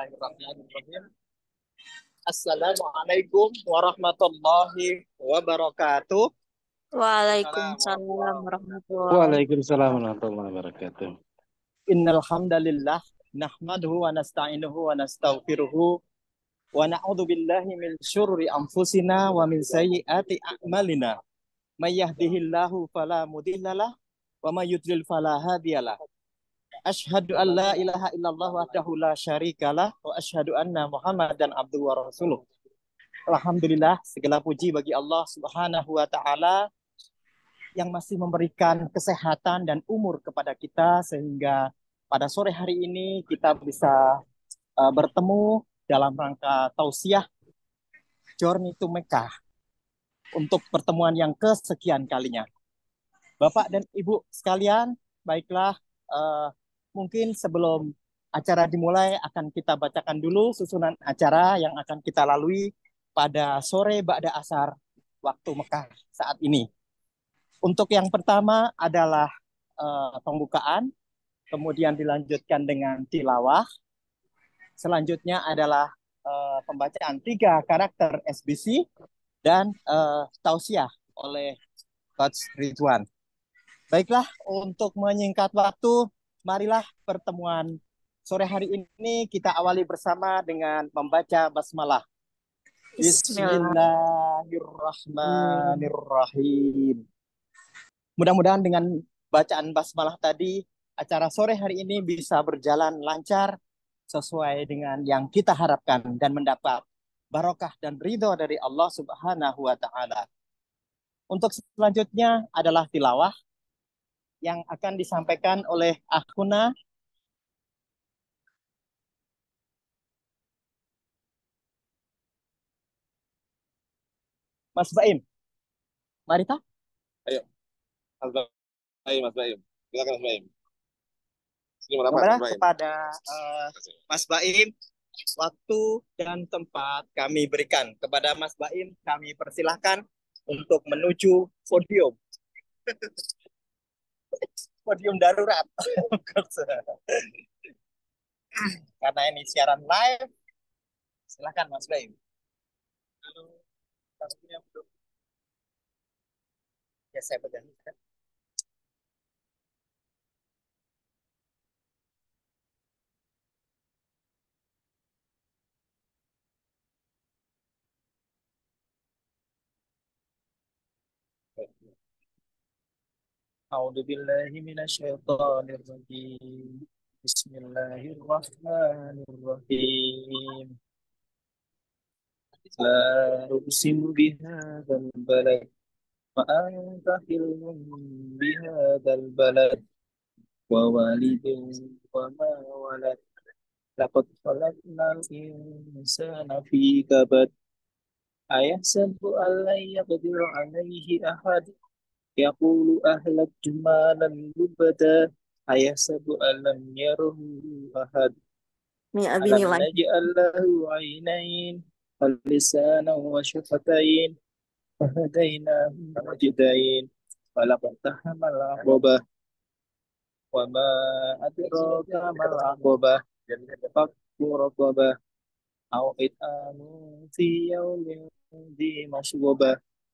Bismillahirrahmanirrahim. Assalamualaikum warahmatullahi wabarakatuh. Waalaikumsalam warahmatullahi Waalaikumsalam warahmatullahi wabarakatuh. Innal hamdalillah nahmaduhu wa nasta'inuhu wa nastaghfiruhu wa na'udzu billahi min syururi anfusina wa min sayyiati a'malina. May yahdihillahu fala mudhillalah wa may yudlil fala hadiyalah. Ashhadu an la ilaha illallah dahu la syarikalah wa ashhadu anna dan abdu wa rasuluh. Alhamdulillah segala puji bagi Allah Subhanahu wa taala yang masih memberikan kesehatan dan umur kepada kita sehingga pada sore hari ini kita bisa uh, bertemu dalam rangka tausiah Journey to Mekah untuk pertemuan yang kesekian kalinya. Bapak dan Ibu sekalian, baiklah uh, mungkin sebelum acara dimulai akan kita bacakan dulu susunan acara yang akan kita lalui pada sore Ba'da Asar waktu Mekah saat ini. Untuk yang pertama adalah uh, pembukaan, kemudian dilanjutkan dengan tilawah. Selanjutnya adalah uh, pembacaan tiga karakter SBC dan uh, tausiah oleh Coach Ridwan. Baiklah, untuk menyingkat waktu, marilah pertemuan sore hari ini kita awali bersama dengan membaca basmalah. Bismillahirrahmanirrahim. Mudah-mudahan dengan bacaan basmalah tadi acara sore hari ini bisa berjalan lancar sesuai dengan yang kita harapkan dan mendapat barokah dan ridho dari Allah Subhanahu wa taala. Untuk selanjutnya adalah tilawah yang akan disampaikan oleh Akuna Mas Baim. Marita? Ayo. Mas Baim, Mas Baim. Silakan Mas Baim. Terima kasih kepada uh, Mas Baim, waktu dan tempat kami berikan. Kepada Mas Baim, kami persilahkan untuk menuju podium podium darurat karena ini siaran live silahkan Mas Bayu halo ya saya pegang Audo billahi mina syaitanir roji bismillahirrohmanir rohim. Rasulimuhidha dan balad ma'afahilum bida dan balad wawalidun wama walaq. Lapor salat nafisah nafiqabat ayat satu allah ya bagi rohanihi akad yaqulu ahlaktu malan lubada ayasabu alam yarahu ahad alam naj'al lahu aynain walisana wa syafatain fahadainahu wajidain walaqad tahama al-aqaba wa ma adraka ma fakku rabbaba au anu it'amu fi yawmin di masyubah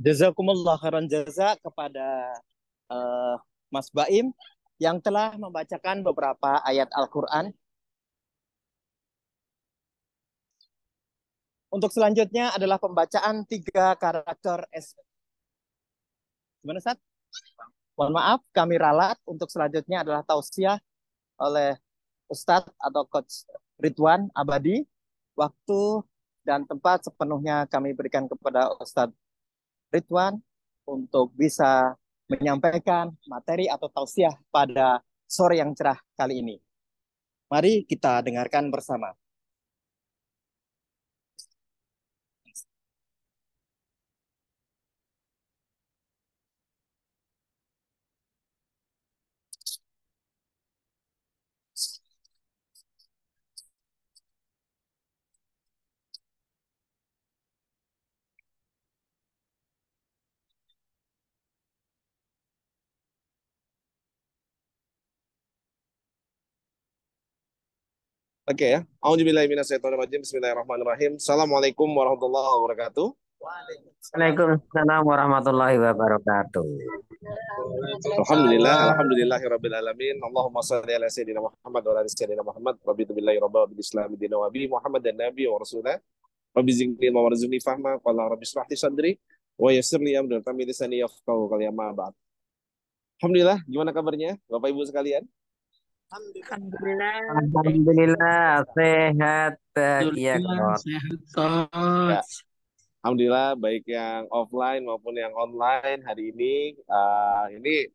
Jazakumullah khairan jaza kepada uh, Mas Baim yang telah membacakan beberapa ayat Al-Quran. Untuk selanjutnya adalah pembacaan tiga karakter S. Gimana Sat? Mohon maaf, kami ralat. Untuk selanjutnya adalah tausiah oleh Ustadz atau Coach Ridwan Abadi. Waktu dan tempat sepenuhnya kami berikan kepada Ustadz Ridwan untuk bisa menyampaikan materi atau tausiah pada sore yang cerah kali ini. Mari kita dengarkan bersama. Oke ya. A'udzubillahi minasyaitonirrajim. Bismillahirrahmanirrahim. Assalamualaikum warahmatullahi wabarakatuh. Waalaikumsalam warahmatullahi wabarakatuh. Alhamdulillah, alhamdulillahi rabbil alamin. Allahumma shalli ala sayyidina Muhammad wa ala sayyidina Muhammad. Rabbi billahi rabba bil islam dinu wa bi Muhammad dan nabi wa rasulah. Rabbi zikri wa warzuqni fahma la rabbi israh li sadri wa yassir li amri wa tammi lisani yafqahu qawli ma ba'd. Alhamdulillah, gimana kabarnya Bapak Ibu sekalian? Alhamdulillah. Alhamdulillah sehat ya Sehat iya. Alhamdulillah baik yang offline maupun yang online hari ini uh, ini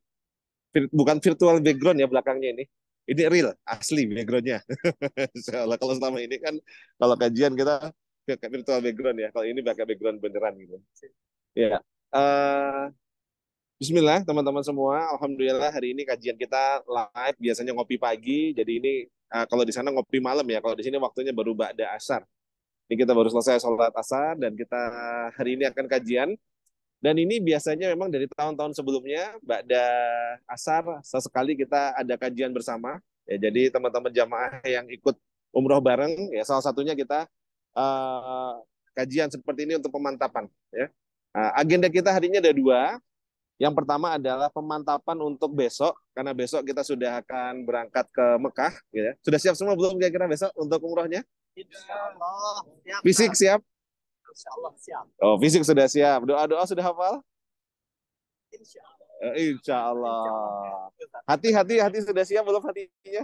vir bukan virtual background ya belakangnya ini. Ini real, asli backgroundnya. kalau selama ini kan kalau kajian kita virtual background ya. Kalau ini pakai background beneran gitu. Ya. Yeah. Uh, Bismillah teman-teman semua, Alhamdulillah hari ini kajian kita live, biasanya ngopi pagi, jadi ini uh, kalau di sana ngopi malam ya, kalau di sini waktunya baru Ba'da Asar. Ini kita baru selesai sholat asar dan kita hari ini akan kajian. Dan ini biasanya memang dari tahun-tahun sebelumnya, Ba'da Asar, sesekali kita ada kajian bersama. Ya, jadi teman-teman jamaah yang ikut umroh bareng, ya salah satunya kita uh, kajian seperti ini untuk pemantapan. Ya. Uh, agenda kita hari ini ada dua, yang pertama adalah pemantapan untuk besok karena besok kita sudah akan berangkat ke Mekah gitu ya. Sudah siap semua belum kira-kira besok untuk umrohnya? Insyaallah siap. Fisik siap? Insya Allah siap. Oh, fisik sudah siap. Doa-doa sudah hafal? Insya eh, Allah. insya Allah. Hati-hati hati sudah siap belum hatinya?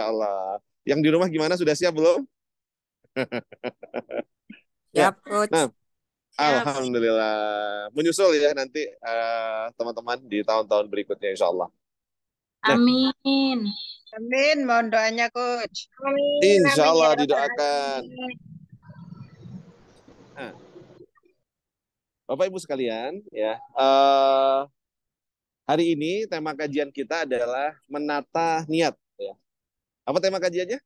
Allah. Yang di rumah gimana sudah siap belum? Ya. Siap, ya. Coach. Nah, Alhamdulillah. Menyusul ya nanti teman eh, teman-teman di tahun-tahun berikutnya insya Allah. Amin. Amin. Mohon doanya coach. Amin. Insya ya Allah Amin. didoakan. Ah. Bapak Ibu sekalian, ya uh, hari ini tema kajian kita adalah menata niat. Ya. Apa tema kajiannya?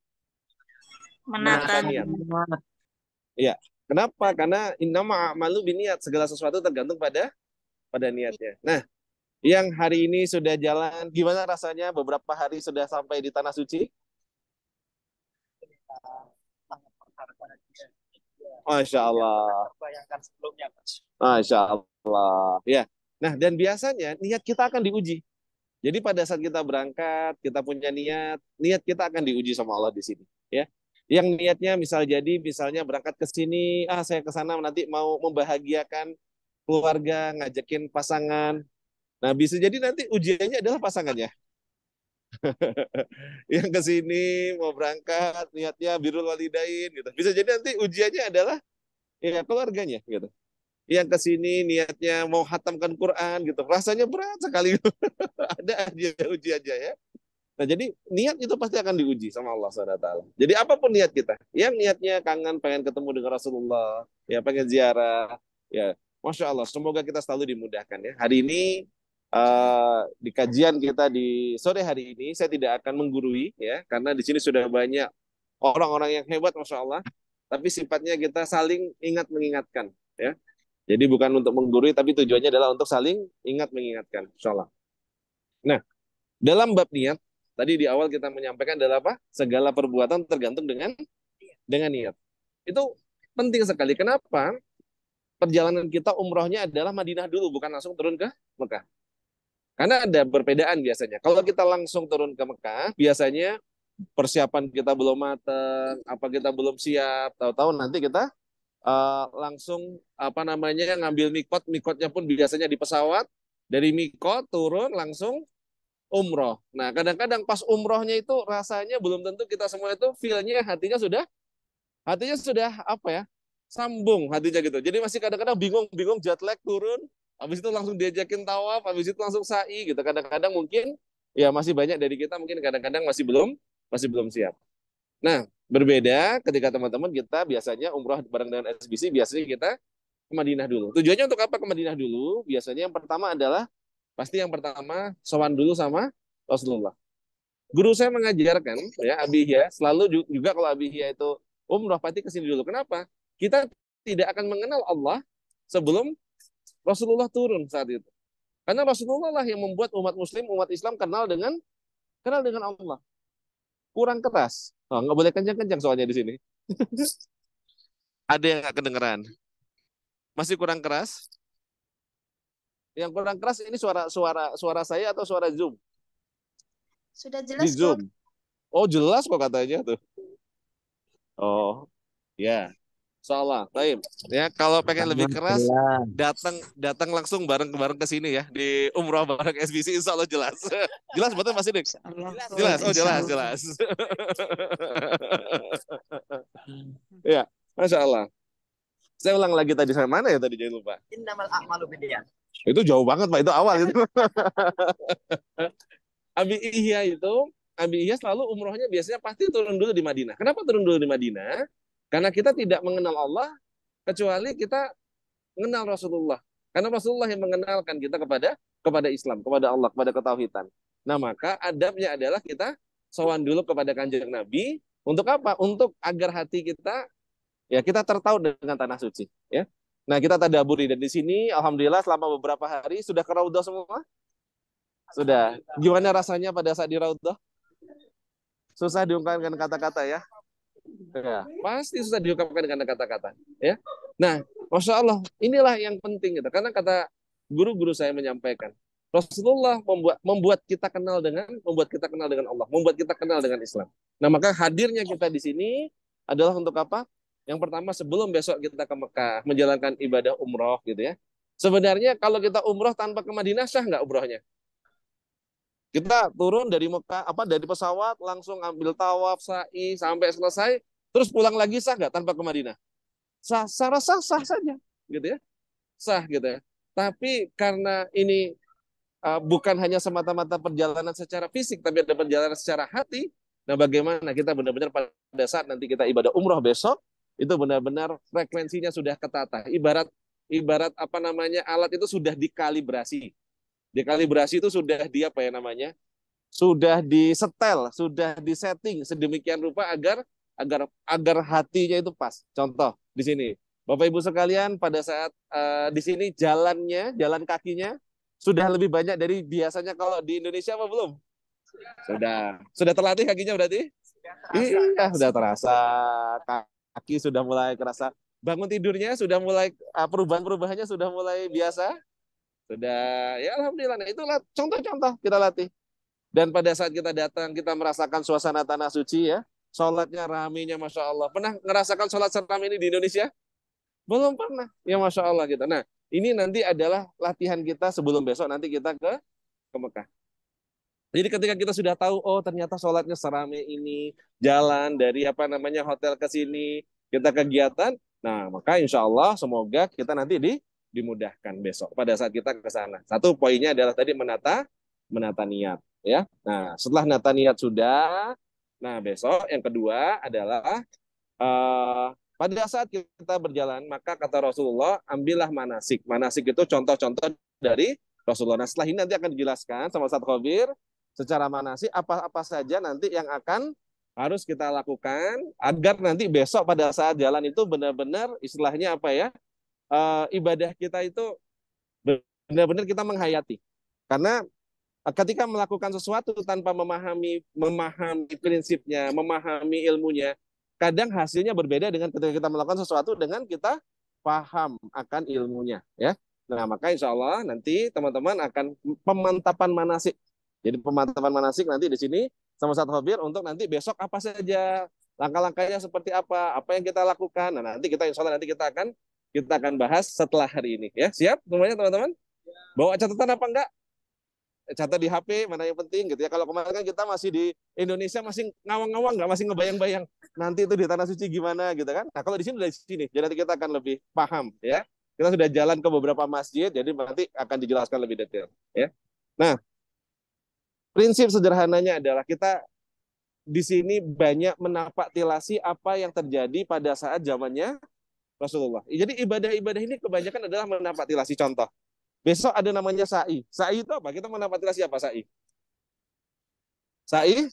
Menata, menata niat. Iya. Kenapa? Karena innama amalu biniat, segala sesuatu tergantung pada pada niatnya. Nah, yang hari ini sudah jalan, gimana rasanya beberapa hari sudah sampai di tanah suci? Masya Allah. Bayangkan sebelumnya, Masya Allah. Ya. Nah, dan biasanya niat kita akan diuji. Jadi pada saat kita berangkat, kita punya niat, niat kita akan diuji sama Allah di sini. Ya, yang niatnya misal jadi misalnya berangkat ke sini ah saya ke sana nanti mau membahagiakan keluarga ngajakin pasangan nah bisa jadi nanti ujiannya adalah pasangannya yang ke sini mau berangkat niatnya birul walidain gitu bisa jadi nanti ujiannya adalah ya keluarganya gitu yang ke sini niatnya mau hatamkan Quran gitu. Rasanya berat sekali. Ada aja aja ya. Nah, jadi niat itu pasti akan diuji sama Allah Subhanahu Jadi apapun niat kita, yang niatnya kangen pengen ketemu dengan Rasulullah, ya pengen ziarah, ya Masya Allah, semoga kita selalu dimudahkan ya. Hari ini uh, di kajian kita di sore hari ini saya tidak akan menggurui ya, karena di sini sudah banyak orang-orang yang hebat Masya Allah. Tapi sifatnya kita saling ingat mengingatkan ya. Jadi bukan untuk menggurui, tapi tujuannya adalah untuk saling ingat mengingatkan. Insya Allah. Nah, dalam bab niat Tadi di awal kita menyampaikan adalah apa? Segala perbuatan tergantung dengan iya. dengan niat. Itu penting sekali. Kenapa? Perjalanan kita umrohnya adalah Madinah dulu, bukan langsung turun ke Mekah. Karena ada perbedaan biasanya. Kalau kita langsung turun ke Mekah, biasanya persiapan kita belum matang, apa kita belum siap, tahu-tahu nanti kita uh, langsung apa namanya ngambil mikot, mikotnya pun biasanya di pesawat. Dari mikot turun langsung umroh. Nah, kadang-kadang pas umrohnya itu rasanya belum tentu kita semua itu feel-nya hatinya sudah hatinya sudah apa ya? sambung hatinya gitu. Jadi masih kadang-kadang bingung-bingung jet lag turun, habis itu langsung diajakin tawaf, habis itu langsung sa'i gitu. Kadang-kadang mungkin ya masih banyak dari kita mungkin kadang-kadang masih belum masih belum siap. Nah, berbeda ketika teman-teman kita biasanya umroh bareng dengan SBC biasanya kita ke Madinah dulu. Tujuannya untuk apa ke Madinah dulu? Biasanya yang pertama adalah Pasti yang pertama sowan dulu sama Rasulullah. Guru saya mengajarkan ya Abihya selalu juga kalau Abihya itu umroh pasti kesini dulu. Kenapa? Kita tidak akan mengenal Allah sebelum Rasulullah turun saat itu. Karena Rasulullah lah yang membuat umat Muslim, umat Islam kenal dengan kenal dengan Allah. Kurang keras. Oh, nggak boleh kencang-kencang soalnya di sini. Ada yang nggak kedengeran? Masih kurang keras? Yang kurang keras ini suara suara suara saya atau suara Zoom? Sudah jelas Di Zoom. Kok. Oh, jelas kok katanya tuh. Oh. Ya. Yeah. salah taim Ya, kalau pengen lebih keras, datang datang langsung bareng bareng ke sini ya di Umroh bareng SBC Insya Allah jelas. jelas betul Mas Sidik? Jelas, oh jelas, jelas. ya, Masya Allah. Saya ulang lagi tadi saya mana ya tadi jangan lupa. Innamal a'malu bidiyan. Itu jauh banget Pak, itu awal itu. Abi Ihya itu, Abi Ihya selalu umrohnya biasanya pasti turun dulu di Madinah. Kenapa turun dulu di Madinah? Karena kita tidak mengenal Allah kecuali kita mengenal Rasulullah. Karena Rasulullah yang mengenalkan kita kepada kepada Islam, kepada Allah, kepada ketauhidan. Nah, maka adabnya adalah kita sowan dulu kepada Kanjeng Nabi untuk apa? Untuk agar hati kita ya kita tertaut dengan tanah suci, ya. Nah, kita tadaburi dan di sini alhamdulillah selama beberapa hari sudah ke Raudhah semua? Sudah. Gimana rasanya pada saat di Raudhah? Susah diungkapkan kata-kata ya. Ya, pasti susah diungkapkan dengan kata-kata, ya. Nah, masya Allah, inilah yang penting gitu. Karena kata guru-guru saya menyampaikan, Rasulullah membuat membuat kita kenal dengan membuat kita kenal dengan Allah, membuat kita kenal dengan Islam. Nah, maka hadirnya kita di sini adalah untuk apa? Yang pertama sebelum besok kita ke Mekah menjalankan ibadah umroh gitu ya. Sebenarnya kalau kita umroh tanpa ke Madinah sah nggak umrohnya? Kita turun dari Mekah apa dari pesawat langsung ambil tawaf sa'i sampai selesai terus pulang lagi sah nggak tanpa ke Madinah? Sah, sah, sah, sah saja gitu ya. Sah gitu ya. Tapi karena ini uh, bukan hanya semata-mata perjalanan secara fisik tapi ada perjalanan secara hati, Nah, bagaimana kita benar-benar pada saat nanti kita ibadah umroh besok, itu benar-benar frekuensinya sudah ketata. Ibarat ibarat apa namanya alat itu sudah dikalibrasi. Dikalibrasi itu sudah di apa ya namanya? Sudah disetel, sudah disetting sedemikian rupa agar agar agar hatinya itu pas. Contoh di sini. Bapak Ibu sekalian pada saat uh, di sini jalannya, jalan kakinya sudah lebih banyak dari biasanya kalau di Indonesia apa belum? Sudah. Sudah terlatih kakinya berarti? Sudah terasa. Iya, sudah terasa kaki sudah mulai kerasa. Bangun tidurnya sudah mulai ah, perubahan-perubahannya sudah mulai biasa. Sudah ya alhamdulillah. Nah, itulah contoh-contoh kita latih. Dan pada saat kita datang kita merasakan suasana tanah suci ya. Sholatnya raminya Masya Allah. Pernah merasakan sholat seram ini di Indonesia? Belum pernah. Ya Masya Allah kita. Gitu. Nah ini nanti adalah latihan kita sebelum besok nanti kita ke ke Mekah. Jadi ketika kita sudah tahu, oh ternyata sholatnya serame ini, jalan dari apa namanya hotel ke sini, kita kegiatan, nah maka insya Allah semoga kita nanti di, dimudahkan besok pada saat kita ke sana. Satu poinnya adalah tadi menata, menata niat. ya. Nah setelah nata niat sudah, nah besok yang kedua adalah uh, pada saat kita berjalan maka kata Rasulullah ambillah manasik. Manasik itu contoh-contoh dari Rasulullah. Nah setelah ini nanti akan dijelaskan sama saat Khobir secara manasi apa-apa saja nanti yang akan harus kita lakukan agar nanti besok pada saat jalan itu benar-benar istilahnya apa ya e, ibadah kita itu benar-benar kita menghayati karena eh, ketika melakukan sesuatu tanpa memahami memahami prinsipnya memahami ilmunya kadang hasilnya berbeda dengan ketika kita melakukan sesuatu dengan kita paham akan ilmunya ya nah maka insya Allah nanti teman-teman akan pemantapan manasik jadi pemantapan manasik nanti di sini sama Ustadz Khobir untuk nanti besok apa saja, langkah-langkahnya seperti apa, apa yang kita lakukan. Nah, nanti kita insya Allah nanti kita akan kita akan bahas setelah hari ini. Ya, siap semuanya teman-teman? Bawa catatan apa enggak? catat di HP mana yang penting gitu ya. Kalau kemarin kan kita masih di Indonesia masih ngawang-ngawang nggak masih ngebayang-bayang nanti itu di tanah suci gimana gitu kan. Nah kalau di sini di sini jadi nanti kita akan lebih paham ya. Kita sudah jalan ke beberapa masjid jadi nanti akan dijelaskan lebih detail ya. Nah Prinsip sederhananya adalah kita di sini banyak menapak tilasi apa yang terjadi pada saat zamannya Rasulullah. Jadi ibadah-ibadah ini kebanyakan adalah menapak tilasi. Contoh, besok ada namanya sa'i. Sa'i itu apa? Kita menapak tilasi apa sa'i? Sa'i?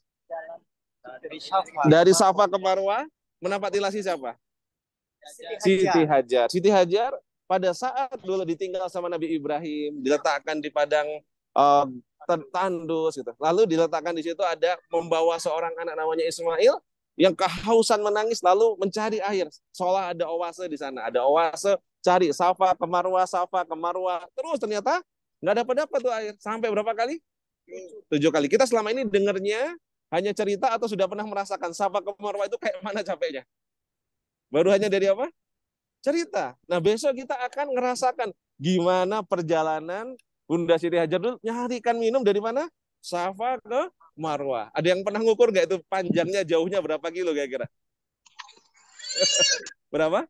Dari Safa, ke Marwa, menapak tilasi siapa? Siti Hajar. Siti Hajar. pada saat dulu ditinggal sama Nabi Ibrahim, diletakkan di padang eh, tertandus gitu. Lalu diletakkan di situ ada membawa seorang anak namanya Ismail yang kehausan menangis lalu mencari air. Seolah ada oase di sana, ada oase cari Safa, Kemarwa, Safa, Kemarwa. Terus ternyata nggak dapat dapat tuh air. Sampai berapa kali? Tujuh kali. Kita selama ini dengernya hanya cerita atau sudah pernah merasakan Safa ke itu kayak mana capeknya? Baru hanya dari apa? Cerita. Nah besok kita akan ngerasakan gimana perjalanan Bunda Siti Hajar dulu nyarikan minum dari mana? Safa ke Marwah. Ada yang pernah ngukur nggak itu panjangnya, jauhnya berapa kilo kira-kira? berapa?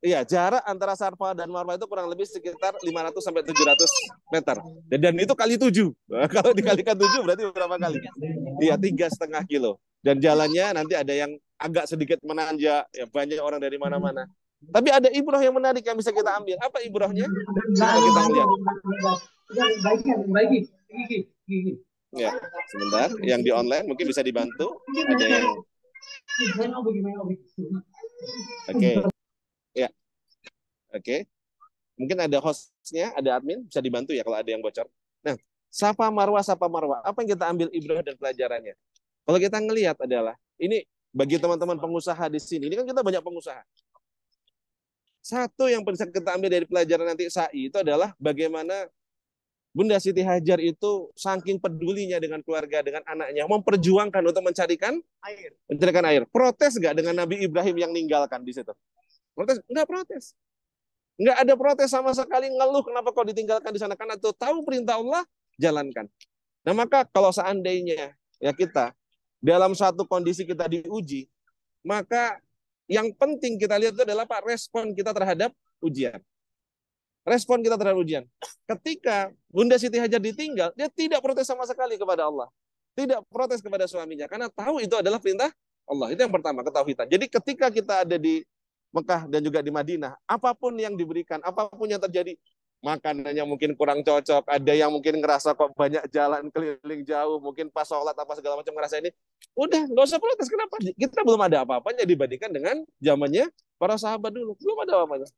Iya, jarak antara Safa dan Marwah itu kurang lebih sekitar 500 sampai 700 meter. Dan, dan itu kali 7. Nah, kalau dikalikan 7 berarti berapa kali? Iya, tiga setengah kilo. Dan jalannya nanti ada yang agak sedikit menanjak, ya banyak orang dari mana-mana. Tapi ada ibrah yang menarik yang bisa kita ambil. Apa ibrahnya? Nah, kita lihat. Ya, sebentar. Yang di online mungkin bisa dibantu. Ada yang Oke. Okay. Ya. Oke. Okay. Mungkin ada hostnya, ada admin bisa dibantu ya kalau ada yang bocor. Nah, sapa marwa, sapa marwa. Apa yang kita ambil ibrah dan pelajarannya? Kalau kita ngelihat adalah ini bagi teman-teman pengusaha di sini, ini kan kita banyak pengusaha. Satu yang bisa kita ambil dari pelajaran nanti SAI itu adalah bagaimana Bunda Siti Hajar itu saking pedulinya dengan keluarga, dengan anaknya, memperjuangkan untuk mencarikan air. Mencarikan air. Protes nggak dengan Nabi Ibrahim yang ninggalkan di situ? Protes? Nggak protes. Nggak ada protes sama sekali ngeluh kenapa kau ditinggalkan di sana. Karena tuh tahu perintah Allah, jalankan. Nah maka kalau seandainya ya kita dalam satu kondisi kita diuji, maka yang penting kita lihat itu adalah Pak respon kita terhadap ujian. Respon kita terhadap ujian. Ketika Bunda Siti Hajar ditinggal, dia tidak protes sama sekali kepada Allah. Tidak protes kepada suaminya karena tahu itu adalah perintah Allah. Itu yang pertama, ketauhidan. Jadi ketika kita ada di Mekah dan juga di Madinah, apapun yang diberikan, apapun yang terjadi, makanannya mungkin kurang cocok, ada yang mungkin ngerasa kok banyak jalan keliling jauh, mungkin pas sholat apa segala macam ngerasa ini, udah nggak usah protes kenapa? Kita belum ada apa-apanya dibandingkan dengan zamannya para sahabat dulu, belum ada apa-apanya.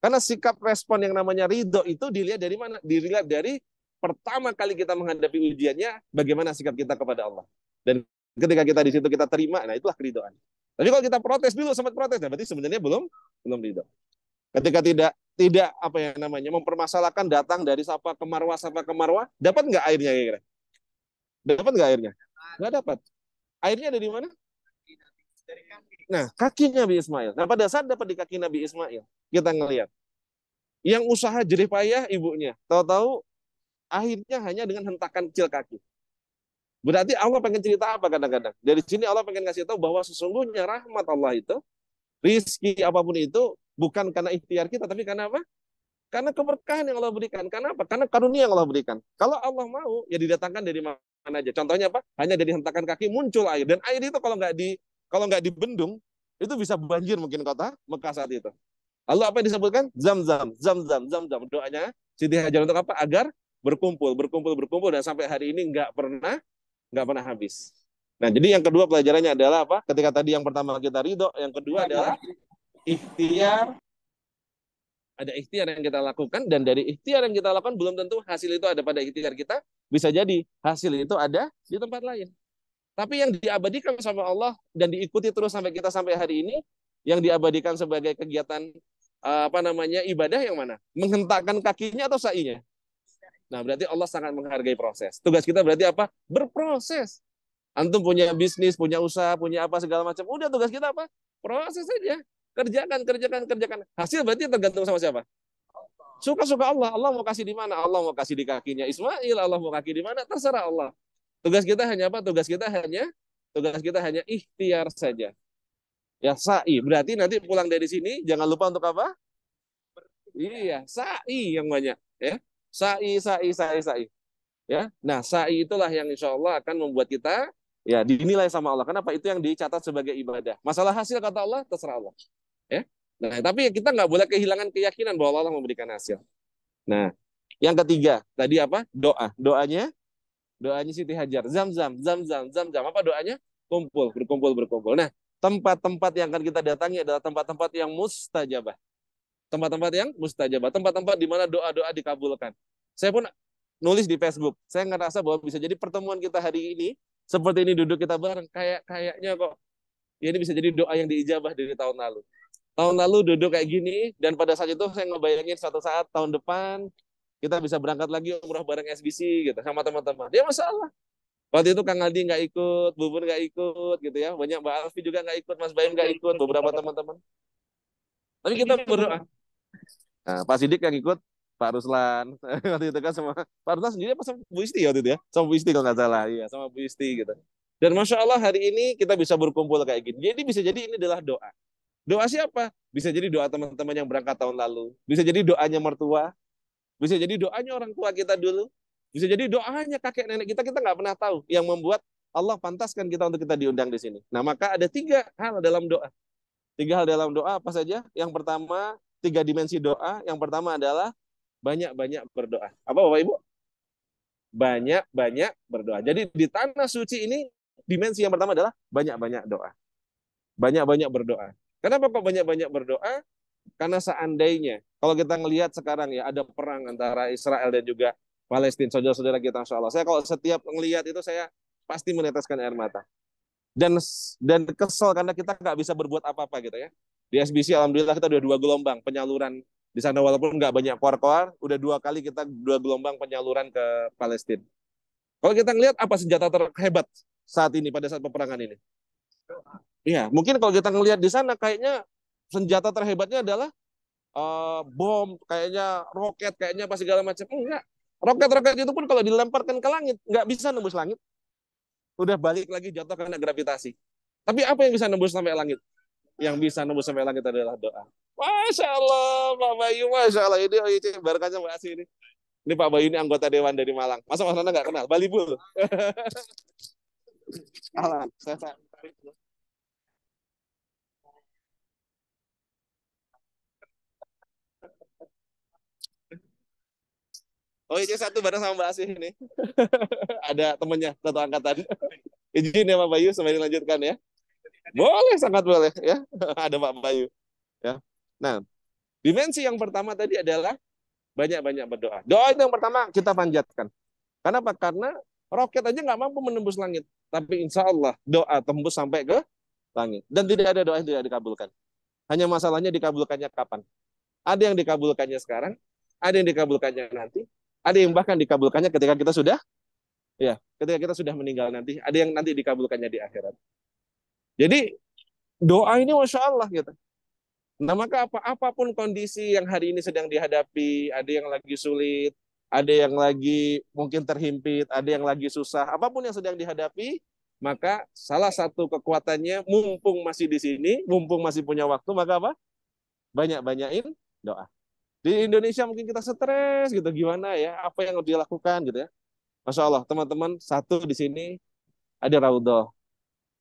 Karena sikap respon yang namanya ridho itu dilihat dari mana? Dilihat dari pertama kali kita menghadapi ujiannya, bagaimana sikap kita kepada Allah. Dan ketika kita di situ kita terima, nah itulah keridoan. Tapi kalau kita protes dulu sempat protes, nah berarti sebenarnya belum belum ridho. Ketika tidak tidak apa yang namanya mempermasalahkan datang dari Sapa kemarwa Sapa kemarwa dapat nggak airnya kira-kira? Dapat nggak airnya? Nggak dapat. Airnya dari mana? Nah, kaki Nabi Ismail. Nah, pada saat dapat di kaki Nabi Ismail, kita ngelihat. Yang usaha jerih payah ibunya, tahu-tahu akhirnya hanya dengan hentakan kecil kaki. Berarti Allah pengen cerita apa kadang-kadang? Dari sini Allah pengen ngasih tahu bahwa sesungguhnya rahmat Allah itu, rizki apapun itu, Bukan karena ikhtiar kita, tapi karena apa? Karena keberkahan yang Allah berikan. Karena apa? Karena karunia yang Allah berikan. Kalau Allah mau, ya didatangkan dari mana aja. Contohnya apa? Hanya dari hentakan kaki muncul air. Dan air itu kalau nggak di kalau nggak dibendung, itu bisa banjir mungkin kota Mekah saat itu. Lalu apa yang disebutkan? Zam-zam, zam-zam, zam-zam. Doanya Siti Hajar untuk apa? Agar berkumpul, berkumpul, berkumpul dan sampai hari ini nggak pernah nggak pernah habis. Nah, jadi yang kedua pelajarannya adalah apa? Ketika tadi yang pertama kita ridho, yang kedua adalah ikhtiar ada ikhtiar yang kita lakukan dan dari ikhtiar yang kita lakukan belum tentu hasil itu ada pada ikhtiar kita bisa jadi hasil itu ada di tempat lain tapi yang diabadikan sama Allah dan diikuti terus sampai kita sampai hari ini yang diabadikan sebagai kegiatan eh, apa namanya ibadah yang mana menghentakkan kakinya atau sainya nah berarti Allah sangat menghargai proses tugas kita berarti apa berproses antum punya bisnis punya usaha punya apa segala macam udah tugas kita apa proses saja Kerjakan, kerjakan, kerjakan. Hasil berarti tergantung sama siapa? Suka-suka Allah. Allah mau kasih di mana? Allah mau kasih di kakinya Ismail, Allah mau kaki di mana? Terserah Allah. Tugas kita hanya apa? Tugas kita hanya tugas kita hanya ikhtiar saja. Ya sa'i. Berarti nanti pulang dari sini jangan lupa untuk apa? Iya, sa'i yang banyak, ya. Sa'i, sa'i, sa'i, sa'i. Ya. Nah, sa'i itulah yang insya Allah akan membuat kita Ya, dinilai sama Allah. Kenapa? Itu yang dicatat sebagai ibadah. Masalah hasil kata Allah terserah Allah. Ya. Nah, tapi kita nggak boleh kehilangan keyakinan bahwa Allah memberikan hasil. Nah, yang ketiga tadi apa? Doa. Doanya doanya Siti Hajar. Zam zam zam zam zam zam. Apa doanya? Kumpul, berkumpul, berkumpul. Nah, tempat-tempat yang akan kita datangi adalah tempat-tempat yang mustajabah. Tempat-tempat yang mustajabah, tempat-tempat di mana doa-doa dikabulkan. Saya pun nulis di Facebook. Saya ngerasa bahwa bisa jadi pertemuan kita hari ini seperti ini duduk kita bareng kayak kayaknya kok ya ini bisa jadi doa yang diijabah dari tahun lalu tahun lalu duduk kayak gini dan pada saat itu saya ngebayangin suatu saat tahun depan kita bisa berangkat lagi umroh bareng SBC gitu sama teman-teman dia ya, masalah waktu itu Kang Aldi nggak ikut Bubun nggak ikut gitu ya banyak Mbak Alfi juga nggak ikut Mas Baim nggak ikut beberapa teman-teman tapi kita berdoa nah, Pak Sidik yang ikut Pak Ruslan waktu itu kan sama Pak Ruslan sendiri apa sama Bu Isti ya waktu itu ya sama Bu Isti kalau nggak salah iya sama Bu Isti gitu dan masya Allah hari ini kita bisa berkumpul kayak gini jadi bisa jadi ini adalah doa doa siapa bisa jadi doa teman-teman yang berangkat tahun lalu bisa jadi doanya mertua bisa jadi doanya orang tua kita dulu bisa jadi doanya kakek nenek kita kita nggak pernah tahu yang membuat Allah pantaskan kita untuk kita diundang di sini. Nah, maka ada tiga hal dalam doa. Tiga hal dalam doa apa saja? Yang pertama, tiga dimensi doa. Yang pertama adalah banyak-banyak berdoa. Apa Bapak Ibu? Banyak-banyak berdoa. Jadi di tanah suci ini dimensi yang pertama adalah banyak-banyak doa. Banyak-banyak berdoa. Kenapa kok banyak-banyak berdoa? Karena seandainya, kalau kita ngelihat sekarang ya, ada perang antara Israel dan juga Palestina, saudara-saudara kita insya Allah. Saya kalau setiap ngelihat itu, saya pasti meneteskan air mata. Dan dan kesel karena kita nggak bisa berbuat apa-apa gitu ya. Di SBC, Alhamdulillah kita udah dua gelombang penyaluran di sana walaupun nggak banyak koar-koar, udah dua kali kita dua gelombang penyaluran ke Palestina. Kalau kita ngelihat apa senjata terhebat saat ini pada saat peperangan ini? Iya, mungkin kalau kita ngelihat di sana kayaknya senjata terhebatnya adalah uh, bom, kayaknya roket, kayaknya apa segala macam. Enggak. Roket-roket itu pun kalau dilemparkan ke langit nggak bisa nembus langit. Udah balik lagi jatuh karena gravitasi. Tapi apa yang bisa nembus sampai langit? yang bisa nembus sampai langit adalah doa. Masya Allah, Pak Bayu, Masya Allah. Ini OIC oh, barangkanya Mbak Asi ini. Ini Pak Bayu ini anggota Dewan dari Malang. Masa Mas Nana nggak kenal? Bali bul. Saya, Oh OIC satu bareng sama Mbak Asih ini. Ada temennya satu angkatan. Izin ya Pak Bayu, sembari lanjutkan ya. Boleh, sangat boleh ya. Ada Pak Bayu. Ya. Nah, dimensi yang pertama tadi adalah banyak-banyak berdoa. Doa itu yang pertama kita panjatkan. karena Kenapa? Karena roket aja nggak mampu menembus langit. Tapi insya Allah doa tembus sampai ke langit. Dan tidak ada doa yang tidak dikabulkan. Hanya masalahnya dikabulkannya kapan. Ada yang dikabulkannya sekarang, ada yang dikabulkannya nanti, ada yang bahkan dikabulkannya ketika kita sudah ya, ketika kita sudah meninggal nanti, ada yang nanti dikabulkannya di akhirat. Jadi doa ini masya Allah gitu. Nah maka apa apapun kondisi yang hari ini sedang dihadapi, ada yang lagi sulit, ada yang lagi mungkin terhimpit, ada yang lagi susah, apapun yang sedang dihadapi, maka salah satu kekuatannya mumpung masih di sini, mumpung masih punya waktu, maka apa? Banyak-banyakin doa. Di Indonesia mungkin kita stres gitu, gimana ya? Apa yang dilakukan gitu ya? Masya Allah, teman-teman, satu di sini ada raudhah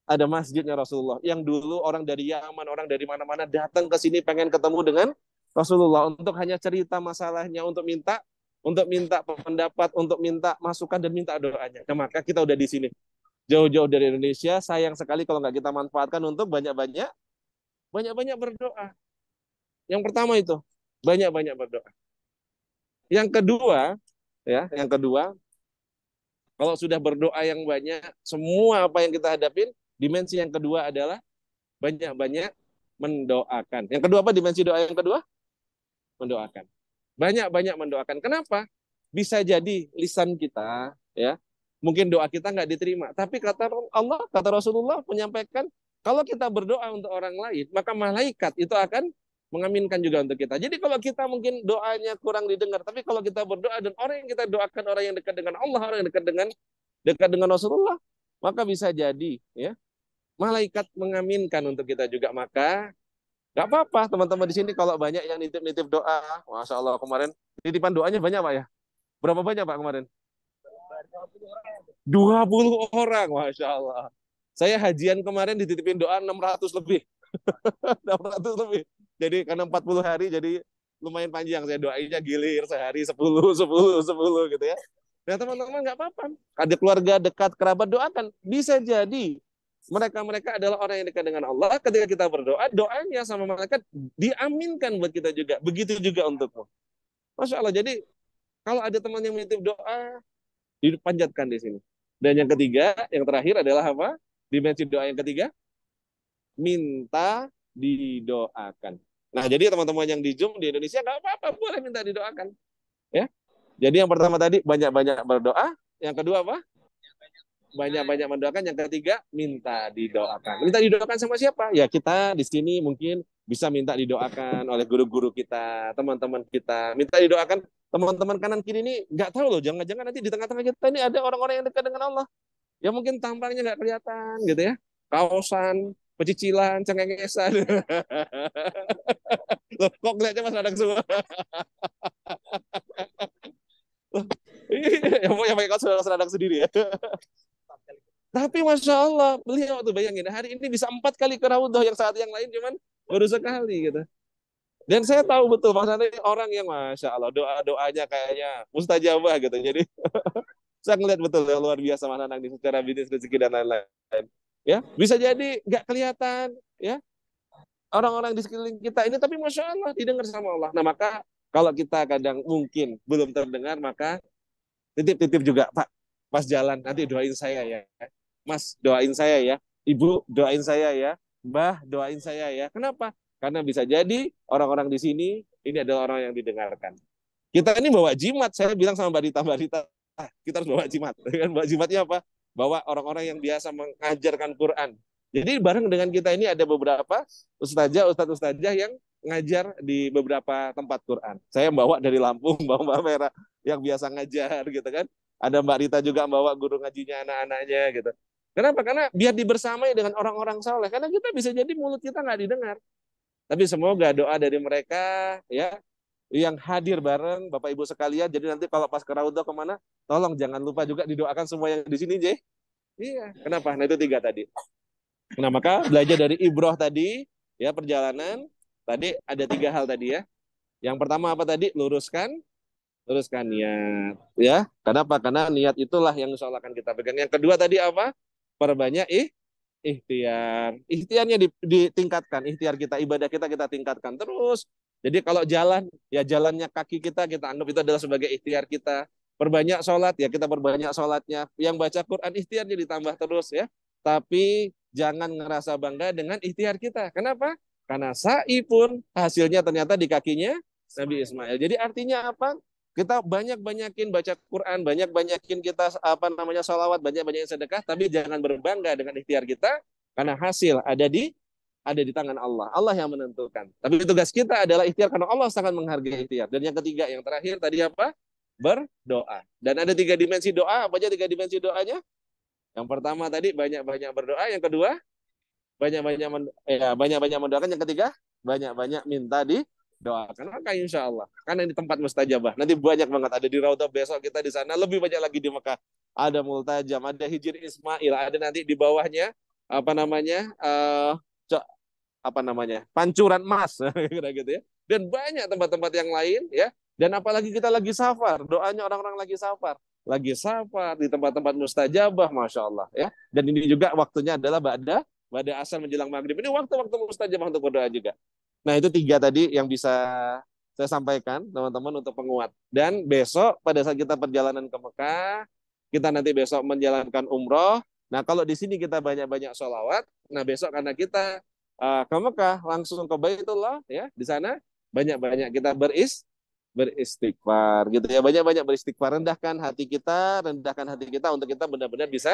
ada masjidnya Rasulullah. Yang dulu orang dari Yaman, orang dari mana-mana datang ke sini pengen ketemu dengan Rasulullah untuk hanya cerita masalahnya, untuk minta untuk minta pendapat, untuk minta masukan dan minta doanya. Nah, maka kita udah di sini. Jauh-jauh dari Indonesia, sayang sekali kalau nggak kita manfaatkan untuk banyak-banyak banyak-banyak berdoa. Yang pertama itu, banyak-banyak berdoa. Yang kedua, ya, yang kedua, kalau sudah berdoa yang banyak, semua apa yang kita hadapin Dimensi yang kedua adalah banyak-banyak mendoakan. Yang kedua apa dimensi doa yang kedua? Mendoakan. Banyak-banyak mendoakan. Kenapa? Bisa jadi lisan kita ya, mungkin doa kita nggak diterima, tapi kata Allah, kata Rasulullah menyampaikan kalau kita berdoa untuk orang lain, maka malaikat itu akan mengaminkan juga untuk kita. Jadi kalau kita mungkin doanya kurang didengar, tapi kalau kita berdoa dan orang yang kita doakan orang yang dekat dengan Allah, orang yang dekat dengan dekat dengan Rasulullah, maka bisa jadi ya malaikat mengaminkan untuk kita juga maka nggak apa-apa teman-teman di sini kalau banyak yang nitip-nitip doa masya Allah kemarin titipan doanya banyak pak ya berapa banyak pak kemarin 20 orang masya Allah saya hajian kemarin dititipin doa 600 lebih 600 lebih jadi karena 40 hari jadi lumayan panjang saya doainnya gilir sehari 10 10 10 gitu ya Nah teman-teman nggak apa-apa. Ada keluarga dekat kerabat doakan. Bisa jadi mereka-mereka adalah orang yang dekat dengan Allah. Ketika kita berdoa, doanya sama malaikat diaminkan buat kita juga. Begitu juga untukmu. Masya Allah. Jadi kalau ada teman yang menitip doa, dipanjatkan di sini. Dan yang ketiga, yang terakhir adalah apa? Dimensi doa yang ketiga, minta didoakan. Nah, jadi teman-teman yang di Zoom di Indonesia nggak apa-apa, boleh minta didoakan. Ya. Jadi yang pertama tadi banyak-banyak berdoa, yang kedua apa? banyak-banyak mendoakan. Yang ketiga, minta didoakan. Minta didoakan sama siapa? Ya kita di sini mungkin bisa minta didoakan oleh guru-guru kita, teman-teman kita. Minta didoakan teman-teman kanan kiri ini nggak tahu loh. Jangan-jangan nanti di tengah-tengah kita ini ada orang-orang yang dekat dengan Allah. Ya mungkin tampangnya nggak kelihatan gitu ya. Kaosan, pecicilan, cengengesan. loh, kok kelihatannya Mas Radang semua? loh, yang pakai kaos sendiri ya. Tapi Masya Allah, beliau tuh bayangin, hari ini bisa empat kali ke Raudhah, yang saat yang lain cuman baru sekali gitu. Dan saya tahu betul Mas orang yang Masya Allah, doa-doanya kayaknya mustajabah gitu. Jadi saya ngeliat betul ya, luar biasa Mas Anang di secara bisnis rezeki dan lain-lain. Ya, bisa jadi nggak kelihatan ya orang-orang di sekeliling kita ini tapi masya Allah didengar sama Allah. Nah maka kalau kita kadang mungkin belum terdengar maka titip-titip juga Pak pas jalan nanti doain saya ya Mas doain saya ya, Ibu doain saya ya, Mbah doain saya ya. Kenapa? Karena bisa jadi orang-orang di sini ini adalah orang yang didengarkan. Kita ini bawa jimat, saya bilang sama Mbak Rita, Mbak Rita, ah, kita harus bawa jimat. Kan bawa jimatnya apa? Bawa orang-orang yang biasa mengajarkan Quran. Jadi bareng dengan kita ini ada beberapa ustazah, ustadz ustazah yang ngajar di beberapa tempat Quran. Saya bawa dari Lampung, bawa Mbak Merah yang biasa ngajar gitu kan. Ada Mbak Rita juga bawa guru ngajinya anak-anaknya gitu. Kenapa? Karena biar dibersamai dengan orang-orang saleh. Karena kita bisa jadi mulut kita nggak didengar. Tapi semoga doa dari mereka ya yang hadir bareng Bapak Ibu sekalian. Jadi nanti kalau pas ke Raudo kemana, tolong jangan lupa juga didoakan semua yang di sini, je Iya. Kenapa? Nah itu tiga tadi. Nah maka belajar dari ibroh tadi, ya perjalanan. Tadi ada tiga hal tadi ya. Yang pertama apa tadi? Luruskan, luruskan niat. Ya, kenapa? Karena niat itulah yang insya Allah akan kita pegang. Yang kedua tadi apa? perbanyak ih ikhtiar. Ikhtiarnya ditingkatkan, ikhtiar kita, ibadah kita kita tingkatkan terus. Jadi kalau jalan, ya jalannya kaki kita kita anggap itu adalah sebagai ikhtiar kita. Perbanyak sholat, ya kita perbanyak sholatnya. Yang baca Quran, ikhtiarnya ditambah terus ya. Tapi jangan ngerasa bangga dengan ikhtiar kita. Kenapa? Karena sa'i pun hasilnya ternyata di kakinya Nabi Ismail. Jadi artinya apa? Kita banyak-banyakin baca Quran, banyak-banyakin kita apa namanya salawat, banyak-banyakin sedekah, tapi jangan berbangga dengan ikhtiar kita, karena hasil ada di ada di tangan Allah. Allah yang menentukan. Tapi tugas kita adalah ikhtiar karena Allah sangat menghargai ikhtiar. Dan yang ketiga, yang terakhir tadi apa? Berdoa. Dan ada tiga dimensi doa. Apa aja tiga dimensi doanya? Yang pertama tadi banyak-banyak berdoa. Yang kedua banyak-banyak ya banyak-banyak mendoakan. Yang ketiga banyak-banyak minta di doakan maka insya Allah karena ini tempat mustajabah nanti banyak banget ada di Rauta besok kita di sana lebih banyak lagi di Mekah ada Multajam ada Hijir Ismail ada nanti di bawahnya apa namanya uh, apa namanya pancuran emas kira gitu ya dan banyak tempat-tempat yang lain ya dan apalagi kita lagi safar doanya orang-orang lagi safar lagi safar di tempat-tempat mustajabah masya Allah ya dan ini juga waktunya adalah ba'da pada asal menjelang maghrib ini waktu-waktu mustajabah untuk berdoa juga Nah, itu tiga tadi yang bisa saya sampaikan teman-teman untuk penguat. Dan besok pada saat kita perjalanan ke Mekah, kita nanti besok menjalankan umroh. Nah, kalau di sini kita banyak-banyak sholawat, nah besok karena kita uh, ke Mekah langsung ke Baitullah ya, di sana banyak-banyak kita beris beristighfar gitu ya banyak-banyak beristighfar rendahkan hati kita rendahkan hati kita untuk kita benar-benar bisa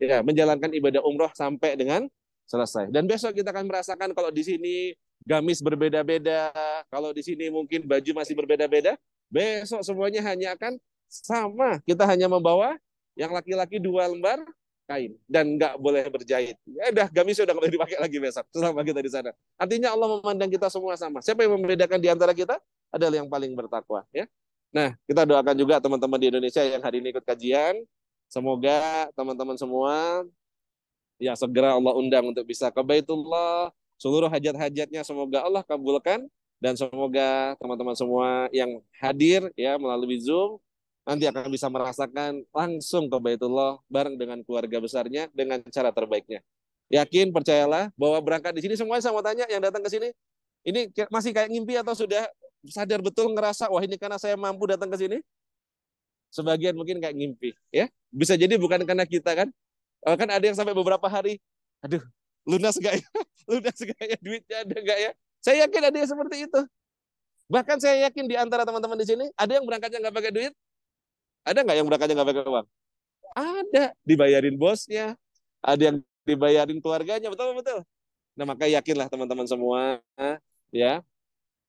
ya menjalankan ibadah umroh sampai dengan selesai dan besok kita akan merasakan kalau di sini gamis berbeda-beda. Kalau di sini mungkin baju masih berbeda-beda. Besok semuanya hanya akan sama. Kita hanya membawa yang laki-laki dua lembar kain dan nggak boleh berjahit. Ya udah gamis udah nggak boleh dipakai lagi besok selama kita di sana. Artinya Allah memandang kita semua sama. Siapa yang membedakan di antara kita adalah yang paling bertakwa. Ya. Nah kita doakan juga teman-teman di Indonesia yang hari ini ikut kajian. Semoga teman-teman semua ya segera Allah undang untuk bisa ke Baitullah, seluruh hajat-hajatnya semoga Allah kabulkan dan semoga teman-teman semua yang hadir ya melalui Zoom nanti akan bisa merasakan langsung ke Baitullah bareng dengan keluarga besarnya dengan cara terbaiknya. Yakin percayalah bahwa berangkat di sini semuanya sama tanya yang datang ke sini ini masih kayak ngimpi atau sudah sadar betul ngerasa wah ini karena saya mampu datang ke sini? Sebagian mungkin kayak ngimpi ya. Bisa jadi bukan karena kita kan. Eh, kan ada yang sampai beberapa hari aduh Lunas gak ya? Lunas gak ya? Duitnya ada gak ya? Saya yakin ada yang seperti itu. Bahkan saya yakin di antara teman-teman di sini, ada yang berangkatnya nggak pakai duit? Ada nggak yang berangkatnya nggak pakai uang? Ada. Dibayarin bosnya. Ada yang dibayarin keluarganya. Betul-betul. Nah, maka yakinlah teman-teman semua. ya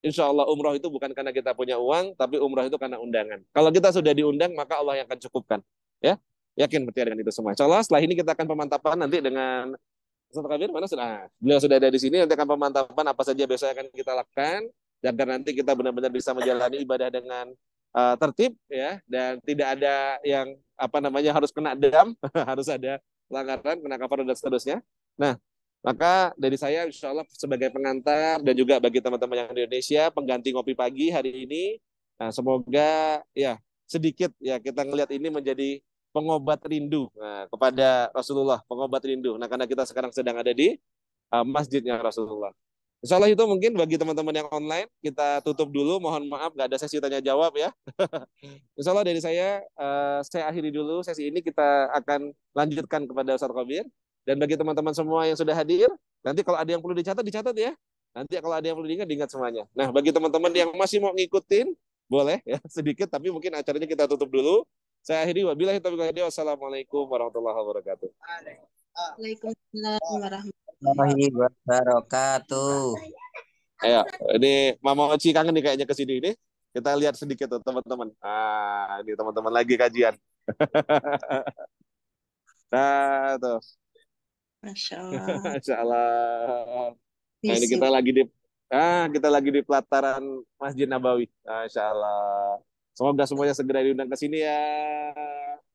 Insya Allah umroh itu bukan karena kita punya uang, tapi umroh itu karena undangan. Kalau kita sudah diundang, maka Allah yang akan cukupkan. Ya, Yakin berarti dengan itu semua. Insya Allah setelah ini kita akan pemantapan nanti dengan peserta KBR mana sudah? Ah, beliau sudah ada di sini, nanti akan pemantapan apa saja biasanya akan kita lakukan, agar nanti kita benar-benar bisa menjalani ibadah dengan uh, tertib ya dan tidak ada yang apa namanya harus kena dendam harus ada pelanggaran kena kafar dan seterusnya nah maka dari saya insya Allah sebagai pengantar dan juga bagi teman-teman yang di Indonesia pengganti ngopi pagi hari ini nah, semoga ya sedikit ya kita ngelihat ini menjadi pengobat rindu nah, kepada Rasulullah, pengobat rindu. Nah, karena kita sekarang sedang ada di uh, masjidnya Rasulullah. Insya Allah itu mungkin bagi teman-teman yang online, kita tutup dulu. Mohon maaf, nggak ada sesi tanya-jawab ya. Insya Allah dari saya, uh, saya akhiri dulu sesi ini. Kita akan lanjutkan kepada Ustaz Qabir. Dan bagi teman-teman semua yang sudah hadir, nanti kalau ada yang perlu dicatat, dicatat ya. Nanti kalau ada yang perlu diingat, diingat semuanya. Nah, bagi teman-teman yang masih mau ngikutin, boleh ya sedikit, tapi mungkin acaranya kita tutup dulu. Saya akhiri wabillahi taufiq wal Wassalamualaikum warahmatullahi wabarakatuh. Waalaikumsalam warahmatullahi wabarakatuh. Ayo, ini Mama Oci kangen nih kayaknya ke sini ini. Kita lihat sedikit tuh teman-teman. Ah, ini teman-teman lagi kajian. nah, tuh. Masya Allah. Masya Allah. Nah, ini kita lagi di ah kita lagi di pelataran Masjid Nabawi. Masya Allah. Semoga semuanya segera diundang ke sini ya.